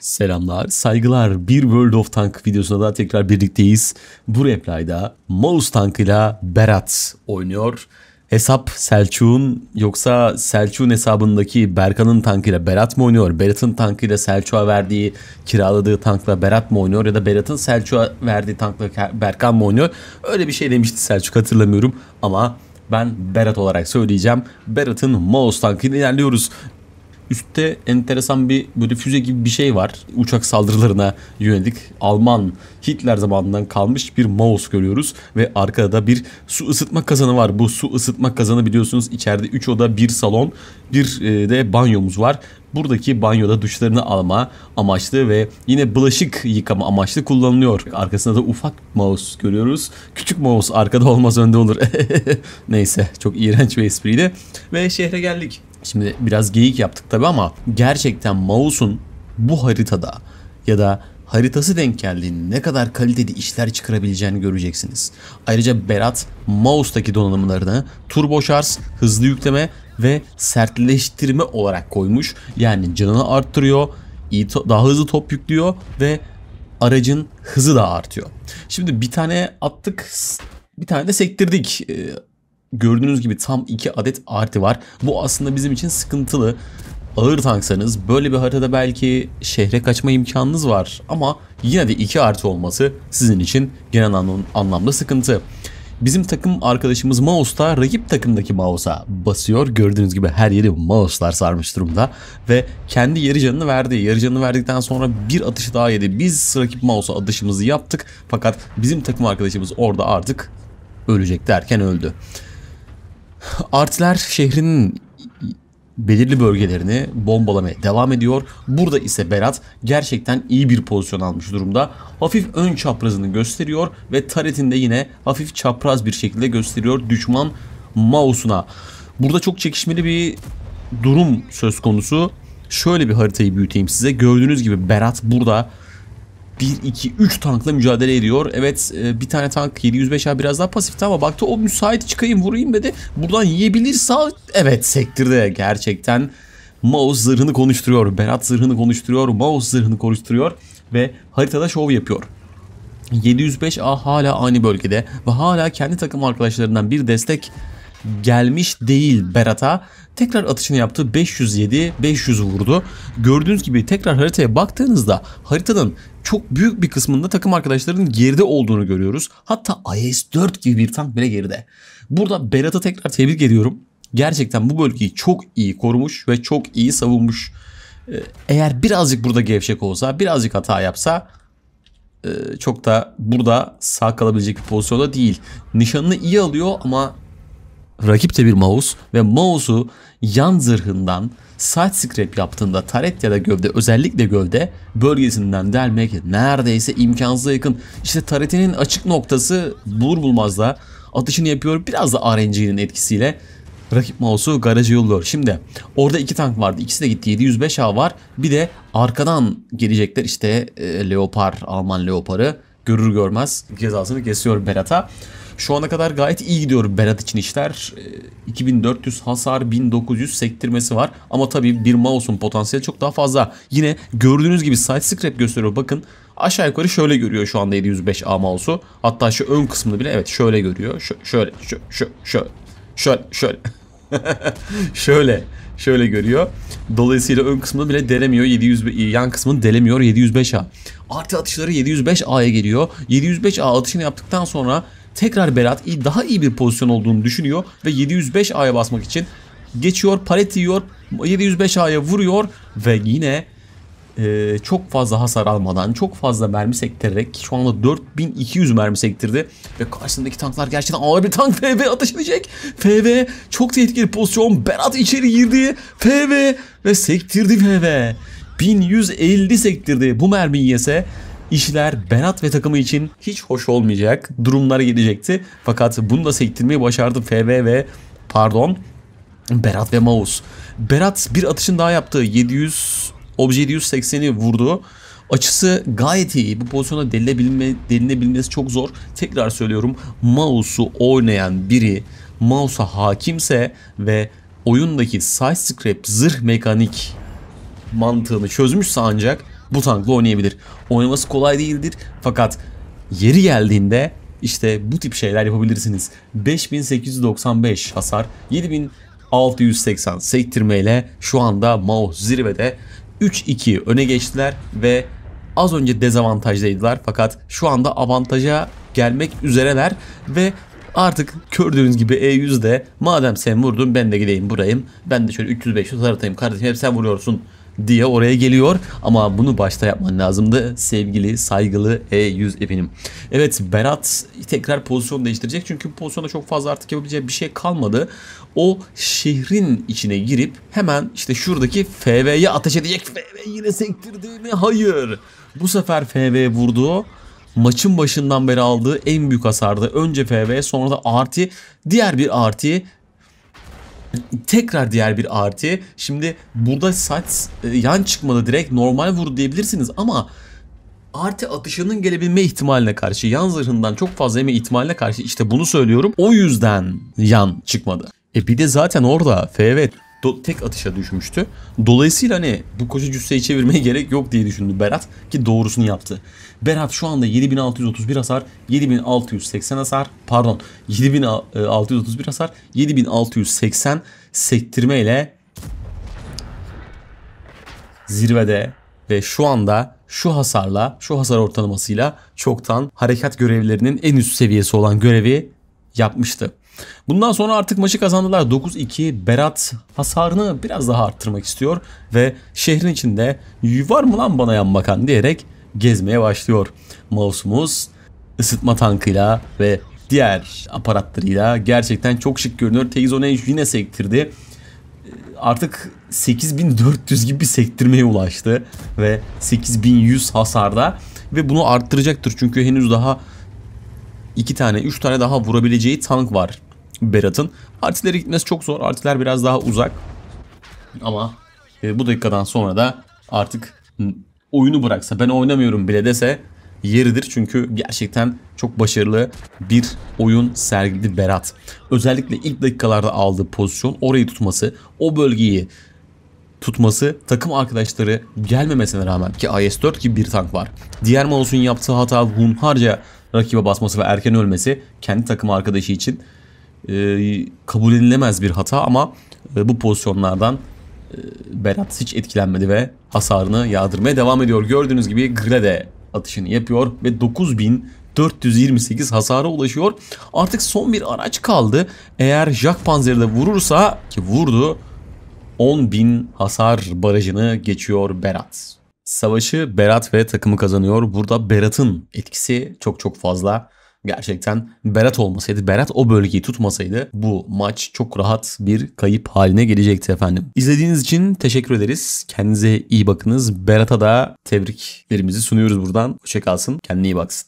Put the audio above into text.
Selamlar, saygılar. Bir World of Tank videosuna daha tekrar birlikteyiz. Bu replayda Mouse Tank ile Berat oynuyor. Hesap Selçuk'un yoksa Selçuk'un hesabındaki Berkan'ın tankıyla Berat mı oynuyor? Berat'ın tankıyla Selçuk'a verdiği kiraladığı tankla Berat mı oynuyor? Ya da Berat'ın Selçuk'a verdiği tankla Berkan mı oynuyor? Öyle bir şey demişti Selçuk hatırlamıyorum ama ben Berat olarak söyleyeceğim. Berat'ın Mouse tankıyla ilerliyoruz. Üstte enteresan bir böyle füze gibi bir şey var. Uçak saldırılarına yönelik Alman Hitler zamanından kalmış bir mouse görüyoruz. Ve arkada da bir su ısıtma kazanı var. Bu su ısıtma kazanı biliyorsunuz içeride 3 oda, 1 salon, bir e, de banyomuz var buradaki banyoda duşlarını alma amaçlı ve yine bulaşık yıkama amaçlı kullanılıyor. Arkasında da ufak mouse görüyoruz. Küçük mouse arkada olmaz önde olur. Neyse çok iğrenç bir espriydi. Ve şehre geldik. Şimdi biraz geyik yaptık tabi ama gerçekten mouse'un bu haritada ya da haritası denk geldiğinde ne kadar kaliteli işler çıkarabileceğini göreceksiniz. Ayrıca Berat mouse'daki donanımlarını turbo şarj, hızlı yükleme ve sertleştirme olarak koymuş. Yani canını arttırıyor, daha hızlı top yüklüyor ve aracın hızı da artıyor. Şimdi bir tane attık, bir tane de sektirdik. Ee, Gördüğünüz gibi tam 2 adet artı var. Bu aslında bizim için sıkıntılı. Ağır tanksanız böyle bir haritada belki şehre kaçma imkanınız var. Ama yine de 2 artı olması sizin için genel anlamda sıkıntı. Bizim takım arkadaşımız Mausta rakip takımdaki Mouse'a basıyor. Gördüğünüz gibi her yeri Mouse'lar sarmış durumda. Ve kendi yarı canını verdi. Yarı canını verdikten sonra bir atışı daha yedi. Biz rakip Mouse'a atışımızı yaptık. Fakat bizim takım arkadaşımız orada artık ölecek derken öldü. Artiler şehrinin belirli bölgelerini bombalamaya devam ediyor. Burada ise Berat gerçekten iyi bir pozisyon almış durumda. Hafif ön çaprazını gösteriyor ve Taret'in de yine hafif çapraz bir şekilde gösteriyor düşman Maus'una. Burada çok çekişmeli bir durum söz konusu. Şöyle bir haritayı büyüteyim size. Gördüğünüz gibi Berat burada 1, 2, 3 tankla mücadele ediyor. Evet e, bir tane tank 705'a biraz daha pasifti ama baktı o müsait çıkayım vurayım dedi. Buradan sağ evet sektirdi gerçekten. Maus zırhını konuşturuyor. Berat zırhını konuşturuyor. Maus zırhını konuşturuyor. Ve haritada şov yapıyor. 705A hala aynı bölgede ve hala kendi takım arkadaşlarından bir destek gelmiş değil Berat'a. Tekrar atışını yaptı. 507, 500 vurdu. Gördüğünüz gibi tekrar haritaya baktığınızda haritanın çok büyük bir kısmında takım arkadaşlarının geride olduğunu görüyoruz. Hatta IS-4 gibi bir tank bile geride. Burada Berata tekrar tebrik ediyorum. Gerçekten bu bölgeyi çok iyi korumuş ve çok iyi savunmuş. Ee, eğer birazcık burada gevşek olsa, birazcık hata yapsa e, çok da burada sağ kalabilecek bir pozisyonda değil. Nişanını iyi alıyor ama rakip de bir mouse ve mouse'u yan zırhından side scrape yaptığında taret ya da gövde özellikle gövde bölgesinden delmek neredeyse imkansıza yakın. İşte taretinin açık noktası bulur bulmaz da atışını yapıyor biraz da RNG'nin etkisiyle rakip mouse'u garaja yolluyor. Şimdi orada iki tank vardı. ikisi de gitti. 705A var. Bir de arkadan gelecekler işte e, Leopar, Alman Leopar'ı görür görmez cezasını kesiyor Berat'a. Şu ana kadar gayet iyi gidiyor Berat için işler. 2400 ee, hasar, 1900 sektirmesi var. Ama tabii bir mouse'un potansiyeli çok daha fazla. Yine gördüğünüz gibi side scrap gösteriyor. Bakın aşağı yukarı şöyle görüyor şu anda 705A mouse'u. Hatta şu ön kısmını bile evet şöyle görüyor. Ş şöyle, şöyle, şöyle, şöyle, şöyle. şöyle şöyle görüyor. Dolayısıyla ön kısmını bile delemiyor. 700 yan kısmını delemiyor 705A. Artı atışları 705A'ya geliyor. 705A atışını yaptıktan sonra Tekrar Berat daha iyi bir pozisyon olduğunu düşünüyor ve 705 A'ya basmak için geçiyor, palet yiyor, 705 A'ya vuruyor ve yine e, çok fazla hasar almadan, çok fazla mermi sektirerek şu anda 4200 mermi sektirdi ve karşısındaki tanklar gerçekten ağır bir tank FV ateş edecek. FV çok tehlikeli pozisyon. Berat içeri girdi. FV ve sektirdi FV. 1150 sektirdi. Bu mermiyi yese işler Berat ve takımı için hiç hoş olmayacak durumlara gidecekti. Fakat bunu da sektirmeyi başardı FB ve pardon Berat ve Maus. Berat bir atışın daha yaptı. 700 obje 780'i vurdu. Açısı gayet iyi. Bu pozisyona delinebilme, delinebilmesi çok zor. Tekrar söylüyorum. Mouse'u oynayan biri mouse'a hakimse ve oyundaki side scrap zırh mekanik mantığını çözmüşse ancak bu tankla oynayabilir. Oynaması kolay değildir fakat yeri geldiğinde işte bu tip şeyler yapabilirsiniz. 5895 hasar, 7680 sektirmeyle şu anda Mao zirvede 3-2 öne geçtiler ve az önce dezavantajdaydılar fakat şu anda avantaja gelmek üzereler ve artık gördüğünüz gibi E100'de madem sen vurdun ben de gideyim burayım ben de şöyle 300-500 haritayım kardeşim hep sen vuruyorsun diye oraya geliyor. Ama bunu başta yapman lazımdı sevgili saygılı E100 efendim. Evet Berat tekrar pozisyon değiştirecek. Çünkü pozisyonda çok fazla artık yapabileceği bir şey kalmadı. O şehrin içine girip hemen işte şuradaki FV'ye ateş edecek. FV yine sektirdi mi? Hayır. Bu sefer FV vurdu maçın başından beri aldığı en büyük hasardı. Önce FV sonra da artı diğer bir artı Tekrar diğer bir artı. Şimdi burada saç e, yan çıkmadı direkt normal vur diyebilirsiniz ama artı atışının gelebilme ihtimaline karşı yan zırhından çok fazla yeme ihtimaline karşı işte bunu söylüyorum. O yüzden yan çıkmadı. E bir de zaten orada FV do- tek atışa düşmüştü. Dolayısıyla hani bu koca cüsseyi çevirmeye gerek yok diye düşündü Berat ki doğrusunu yaptı. Berat şu anda 7631 hasar, 7680 hasar, pardon 7631 hasar, 7680 sektirme ile zirvede ve şu anda şu hasarla, şu hasar ortalamasıyla çoktan harekat görevlerinin en üst seviyesi olan görevi yapmıştı. Bundan sonra artık maçı kazandılar 9-2. Berat hasarını biraz daha arttırmak istiyor ve şehrin içinde var mı lan bana yan bakan diyerek gezmeye başlıyor. Mouse'umuz ısıtma tankıyla ve diğer aparatlarıyla gerçekten çok şık görünüyor. Teyzone yine sektirdi. Ee, artık 8400 gibi bir sektirmeye ulaştı ve 8100 hasarda ve bunu arttıracaktır çünkü henüz daha iki tane üç tane daha vurabileceği tank var Berat'ın. Artilere gitmesi çok zor. Artiler biraz daha uzak. Ama e, bu dakikadan sonra da artık oyunu bıraksa ben oynamıyorum bile dese yeridir. Çünkü gerçekten çok başarılı bir oyun sergiledi Berat. Özellikle ilk dakikalarda aldığı pozisyon orayı tutması, o bölgeyi tutması takım arkadaşları gelmemesine rağmen ki IS-4 gibi bir tank var. Diğer Maus'un yaptığı hata hunharca rakibe basması ve erken ölmesi kendi takım arkadaşı için e, kabul edilemez bir hata ama e, bu pozisyonlardan e, Berat hiç etkilenmedi ve hasarını yağdırmaya devam ediyor. Gördüğünüz gibi Grede atışını yapıyor ve 9.428 428 hasara ulaşıyor. Artık son bir araç kaldı. Eğer Jack Panzer'i de vurursa ki vurdu 10.000 hasar barajını geçiyor Berat. Savaşı Berat ve takımı kazanıyor. Burada Berat'ın etkisi çok çok fazla gerçekten Berat olmasaydı, Berat o bölgeyi tutmasaydı bu maç çok rahat bir kayıp haline gelecekti efendim. İzlediğiniz için teşekkür ederiz. Kendinize iyi bakınız. Berat'a da tebriklerimizi sunuyoruz buradan. Hoşçakalsın. Kendine iyi baksın.